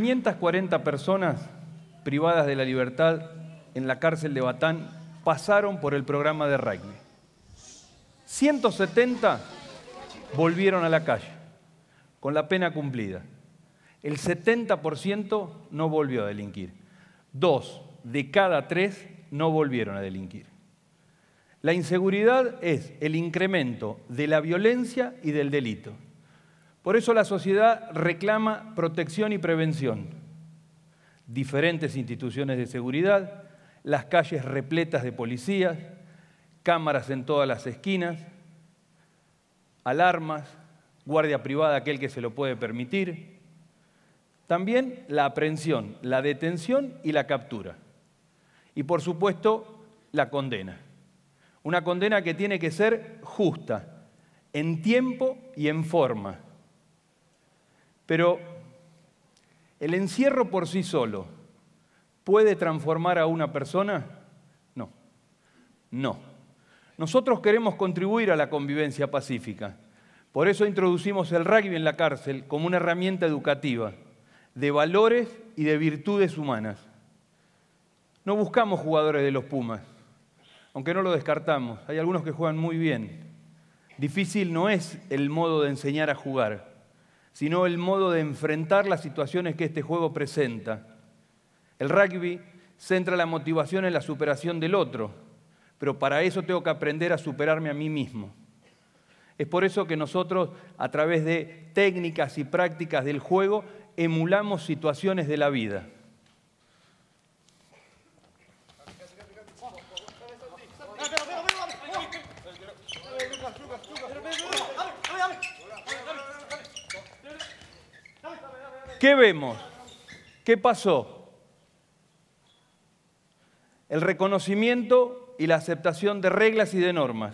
540 personas privadas de la libertad en la cárcel de Batán pasaron por el programa de Ragli. 170 volvieron a la calle con la pena cumplida. El 70% no volvió a delinquir. Dos de cada tres no volvieron a delinquir. La inseguridad es el incremento de la violencia y del delito. Por eso la sociedad reclama protección y prevención. Diferentes instituciones de seguridad, las calles repletas de policías, cámaras en todas las esquinas, alarmas, guardia privada aquel que se lo puede permitir. También la aprehensión, la detención y la captura. Y por supuesto, la condena. Una condena que tiene que ser justa, en tiempo y en forma pero el encierro por sí solo puede transformar a una persona? No, no. Nosotros queremos contribuir a la convivencia pacífica. Por eso introducimos el rugby en la cárcel como una herramienta educativa de valores y de virtudes humanas. No buscamos jugadores de los Pumas, aunque no lo descartamos. Hay algunos que juegan muy bien. Difícil no es el modo de enseñar a jugar sino el modo de enfrentar las situaciones que este juego presenta. El rugby centra la motivación en la superación del otro, pero para eso tengo que aprender a superarme a mí mismo. Es por eso que nosotros, a través de técnicas y prácticas del juego, emulamos situaciones de la vida. ¿Qué vemos? ¿Qué pasó? El reconocimiento y la aceptación de reglas y de normas.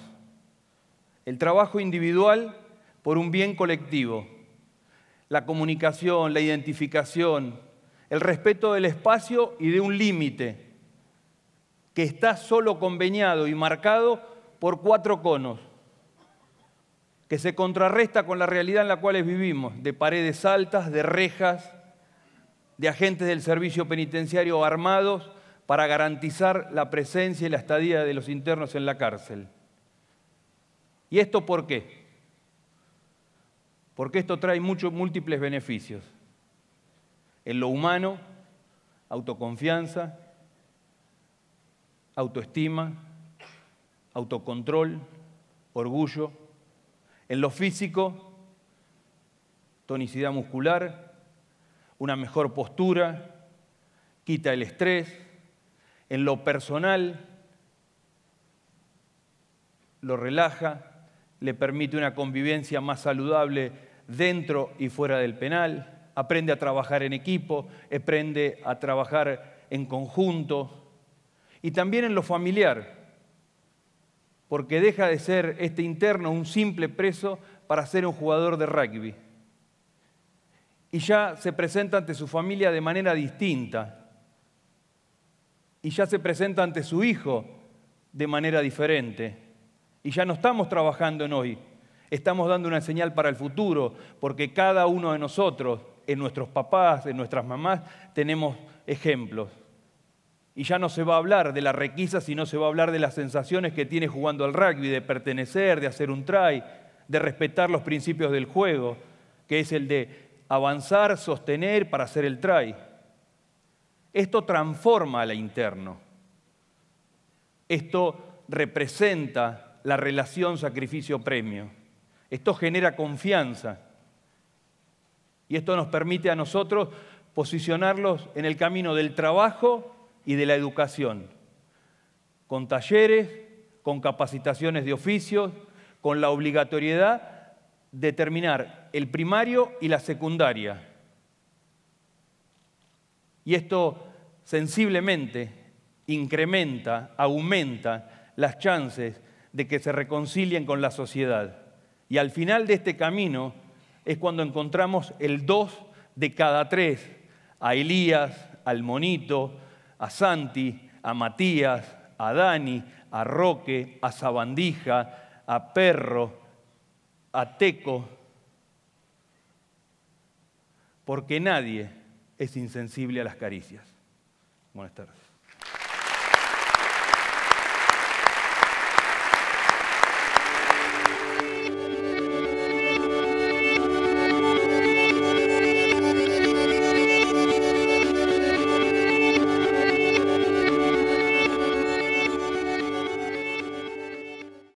El trabajo individual por un bien colectivo. La comunicación, la identificación, el respeto del espacio y de un límite que está solo conveniado y marcado por cuatro conos que se contrarresta con la realidad en la cual vivimos, de paredes altas, de rejas, de agentes del servicio penitenciario armados para garantizar la presencia y la estadía de los internos en la cárcel. ¿Y esto por qué? Porque esto trae muchos múltiples beneficios. En lo humano, autoconfianza, autoestima, autocontrol, orgullo, en lo físico, tonicidad muscular, una mejor postura, quita el estrés, en lo personal, lo relaja, le permite una convivencia más saludable dentro y fuera del penal, aprende a trabajar en equipo, aprende a trabajar en conjunto y también en lo familiar porque deja de ser este interno un simple preso para ser un jugador de rugby. Y ya se presenta ante su familia de manera distinta. Y ya se presenta ante su hijo de manera diferente. Y ya no estamos trabajando en hoy, estamos dando una señal para el futuro, porque cada uno de nosotros, en nuestros papás, en nuestras mamás, tenemos ejemplos. Y ya no se va a hablar de la requisa, sino se va a hablar de las sensaciones que tiene jugando al rugby, de pertenecer, de hacer un try, de respetar los principios del juego, que es el de avanzar, sostener para hacer el try. Esto transforma a la interno. Esto representa la relación sacrificio-premio. Esto genera confianza. Y esto nos permite a nosotros posicionarlos en el camino del trabajo y de la educación, con talleres, con capacitaciones de oficios, con la obligatoriedad de terminar el primario y la secundaria. Y esto sensiblemente incrementa, aumenta las chances de que se reconcilien con la sociedad. Y al final de este camino es cuando encontramos el dos de cada tres a Elías, al monito, a Santi, a Matías, a Dani, a Roque, a Sabandija, a Perro, a Teco, porque nadie es insensible a las caricias. Buenas tardes.